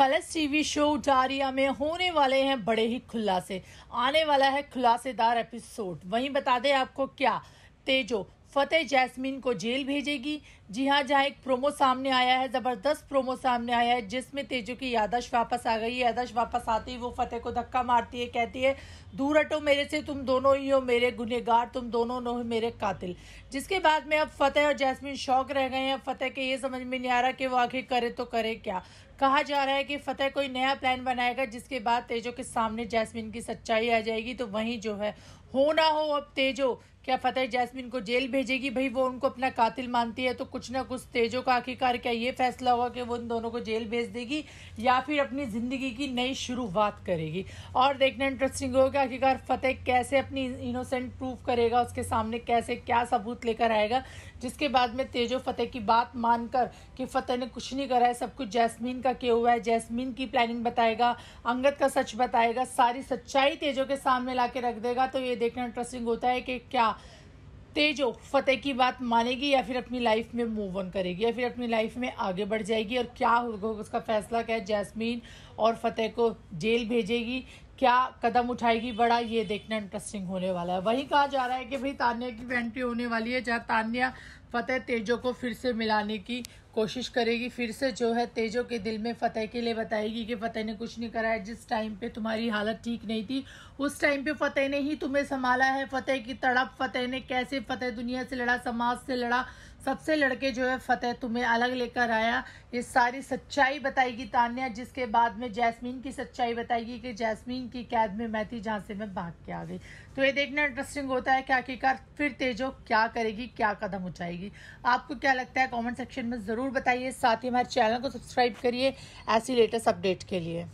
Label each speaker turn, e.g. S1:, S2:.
S1: Colors TV show Daria में होने वाले हैं बड़े ही खुलासे आने वाला है खुलासेदार एपिसोड वहीं बता दें आपको क्या तेजो फतेह जैस्मीन को जेल भेजेगी जी हाँ जहाँ एक प्रोमो सामने आया है ज़बरदस्त प्रोमो सामने आया है जिसमें तेजू की यादश वापस आ गई यादश वापस आती ही वो फतेह को धक्का मारती है कहती है दूर हटो मेरे से तुम दोनों ही हो मेरे गुनहगार तुम दोनों हो मेरे कातिल जिसके बाद में अब फतेह और जैस्मीन शौक रह गए हैं फतेह के ये समझ में नहीं आ रहा कि वो आखिर करे तो करे क्या कहा जा रहा है कि फतेह कोई नया प्लान बनाएगा जिसके बाद तेजो के सामने जैस्मिन की सच्चाई आ जाएगी तो वहीं जो है हो ना हो अब तेजो क्या फतेह जैस्मिन को जेल भेजेगी भाई वो उनको अपना कातिल मानती है तो कुछ ना कुछ तेजो का आखिरकार क्या ये फैसला होगा कि वो उन दोनों को जेल भेज देगी या फिर अपनी ज़िंदगी की नई शुरुआत करेगी और देखना इंटरेस्टिंग होगा आखिरकार फतेह कैसे अपनी इनोसेंट प्रूफ करेगा उसके सामने कैसे क्या सबूत लेकर आएगा जिसके बाद में तेजो फतेह की बात मानकर कि फतेह ने कुछ नहीं करा है सब कुछ जैस्मीन का किया हुआ है जैस्मीन की प्लानिंग बताएगा अंगत का सच बताएगा सारी सच्चाई तेजो के सामने ला रख देगा तो ये देखना इंटरेस्टिंग होता है कि क्या तेजो फतेह की बात मानेगी या फिर अपनी लाइफ में मूव ऑन करेगी या फिर अपनी लाइफ में आगे बढ़ जाएगी और क्या होगा उसका फैसला क्या है जैस्मीन और फतेह को जेल भेजेगी क्या कदम उठाएगी बड़ा ये देखना इंटरेस्टिंग होने वाला है वही कहा जा रहा है कि भाई तानिया की एंट्री होने वाली है जहाँ तानिया फ़तेह तेजो को फिर से मिलाने की कोशिश करेगी फिर से जो है तेजो के दिल में फ़तेह के लिए बताएगी कि फ़तेह ने कुछ नहीं करा है जिस टाइम पे तुम्हारी हालत ठीक नहीं थी उस टाइम पे फ़तेह ने ही तुम्हें संभाला है फ़तेह की तड़प फ़तेह ने कैसे फ़तेह दुनिया से लड़ा समाज से लड़ा सबसे लड़के जो है फ़तेह तुम्हें अलग लेकर आया ये सारी सच्चाई बताएगी तान्या जिसके बाद में जैस्मीन की सच्चाई बताएगी कि जैस्मीन की कैद में मैं थी जहाँ से मैं भाग के आ गई तो ये देखना इंटरेस्टिंग होता है कि आखिरकार फिर तेजो क्या करेगी क्या कदम उठाएगी जाएगी आपको क्या लगता है कमेंट सेक्शन में ज़रूर बताइए साथ ही हमारे चैनल को सब्सक्राइब करिए ऐसी लेटेस्ट अपडेट के लिए